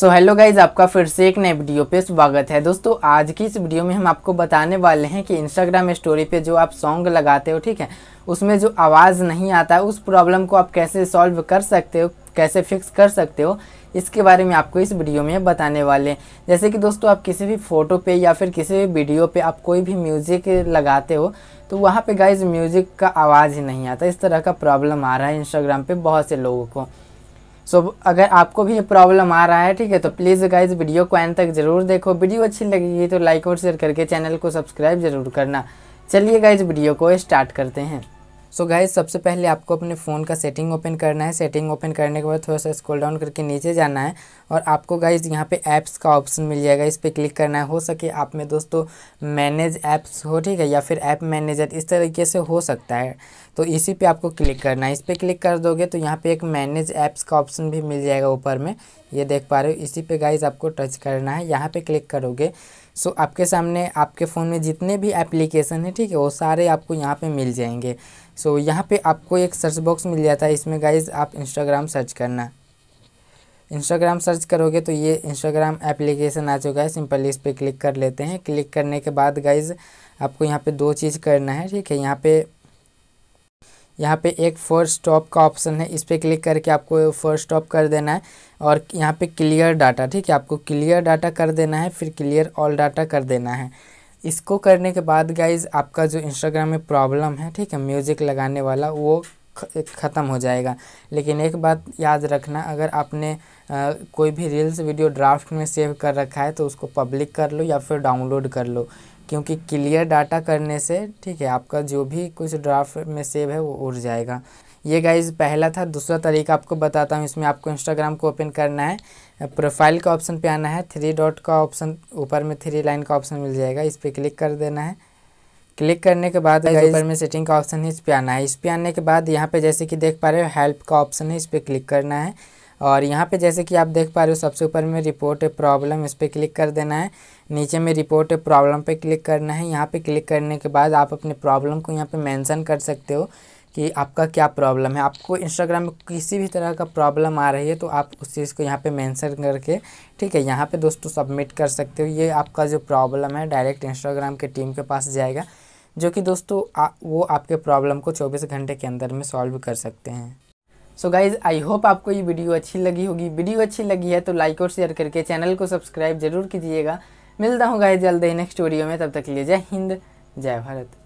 so hello guys आपका फिर से एक नए वीडियो पे स्वागत है दोस्तों आज की इस वीडियो में हम आपको बताने वाले हैं कि इंस्टाग्राम स्टोरी पे जो आप सॉन्ग लगाते हो ठीक है उसमें जो आवाज़ नहीं आता उस प्रॉब्लम को आप कैसे सॉल्व कर सकते हो कैसे फिक्स कर सकते हो इसके बारे में आपको इस वीडियो में बताने वाले हैं जैसे कि दोस्तों आप किसी भी फ़ोटो पे या फिर किसी भी वीडियो पे आप कोई भी म्यूज़िक लगाते हो तो वहाँ पे गाइज म्यूज़िक का आवाज़ ही नहीं आता इस तरह का प्रॉब्लम आ रहा है इंस्टाग्राम पे बहुत से लोगों को सो so, अगर आपको भी ये प्रॉब्लम आ रहा है ठीक है तो प्लीज़ गाइज वीडियो को एंड तक जरूर देखो वीडियो अच्छी लगेगी तो लाइक और शेयर करके चैनल को सब्सक्राइब जरूर करना चलिए गाइज वीडियो को स्टार्ट करते हैं सो so गाइज सबसे पहले आपको अपने फ़ोन का सेटिंग ओपन करना है सेटिंग ओपन करने के बाद थोड़ा सा स्क्रॉल डाउन करके नीचे जाना है और आपको गाइज यहाँ पे ऐप्स का ऑप्शन मिल जाएगा इस पर क्लिक करना है हो सके आप में दोस्तों मैनेज ऐप्स हो ठीक है या फिर ऐप मैनेजर इस तरीके से हो सकता है तो इसी पे आपको क्लिक करना है इस पर क्लिक कर दोगे तो यहाँ पे एक मैनेज ऐप्स का ऑप्शन भी मिल जाएगा ऊपर में ये देख पा रहे हो इसी पे गाइज आपको टच करना है यहाँ पे क्लिक करोगे सो so, आपके सामने आपके फ़ोन में जितने भी एप्लीकेशन हैं ठीक है वो सारे आपको यहाँ पे मिल जाएंगे सो so, यहाँ पे आपको एक सर्च बॉक्स मिल जाता है इसमें गाइज आप इंस्टाग्राम सर्च करना इंस्टाग्राम सर्च करोगे तो ये इंस्टाग्राम एप्लीकेशन आ चुका है सिंपली इस पर क्लिक कर लेते हैं क्लिक करने के बाद गाइज आपको यहाँ पे दो चीज़ करना है ठीक है यहाँ पे यहाँ पे एक फर्स्ट स्टॉप का ऑप्शन है इस पर क्लिक करके आपको फर्स्ट स्टॉप कर देना है और यहाँ पे क्लियर डाटा ठीक है आपको क्लियर डाटा कर देना है फिर क्लियर ऑल डाटा कर देना है इसको करने के बाद गाइज आपका जो इंस्टाग्राम में प्रॉब्लम है ठीक है म्यूज़िक लगाने वाला वो ख़त्म हो जाएगा लेकिन एक बात याद रखना अगर आपने आ, कोई भी रील्स वीडियो ड्राफ्ट में सेव कर रखा है तो उसको पब्लिक कर लो या फिर डाउनलोड कर लो क्योंकि क्लियर डाटा करने से ठीक है आपका जो भी कुछ ड्राफ्ट में सेव है वो उड़ जाएगा ये गाइज पहला था दूसरा तरीका आपको बताता हूँ इसमें आपको इंस्टाग्राम को ओपन करना है प्रोफाइल का ऑप्शन पे आना है थ्री डॉट का ऑप्शन ऊपर में थ्री लाइन का ऑप्शन मिल जाएगा इस पर क्लिक कर देना है क्लिक करने के बाद ऊपर में सेटिंग का ऑप्शन है इस पर आना है इस पर आने के बाद यहाँ पे जैसे कि देख पा रहे हो हेल्प का ऑप्शन है इस पर क्लिक करना है और यहाँ पे जैसे कि आप देख पा रहे हो सबसे ऊपर में रिपोर्ट प्रॉब्लम इस पर क्लिक कर देना है नीचे में रिपोर्ट प्रॉब्लम पे क्लिक करना है यहाँ पे क्लिक करने के बाद आप अपने प्रॉब्लम को यहाँ पे मेंशन कर सकते हो कि आपका क्या प्रॉब्लम है आपको इंस्टाग्राम में किसी भी तरह का प्रॉब्लम आ रही है तो आप उस चीज़ को यहाँ पर मैंसन करके ठीक है यहाँ पर दोस्तों सबमिट कर सकते हो ये आपका जो प्रॉब्लम है डायरेक्ट इंस्टाग्राम के टीम के पास जाएगा जो कि दोस्तों वो आपके प्रॉब्लम को चौबीस घंटे के अंदर में सॉल्व कर सकते हैं सो गाइज़ आई होप आपको ये वीडियो अच्छी लगी होगी वीडियो अच्छी लगी है तो लाइक और शेयर करके चैनल को सब्सक्राइब जरूर कीजिएगा मिलता हूँ गाइज जल्द ही नेक्स्ट वीडियो में तब तक के लिए जय हिंद जय भारत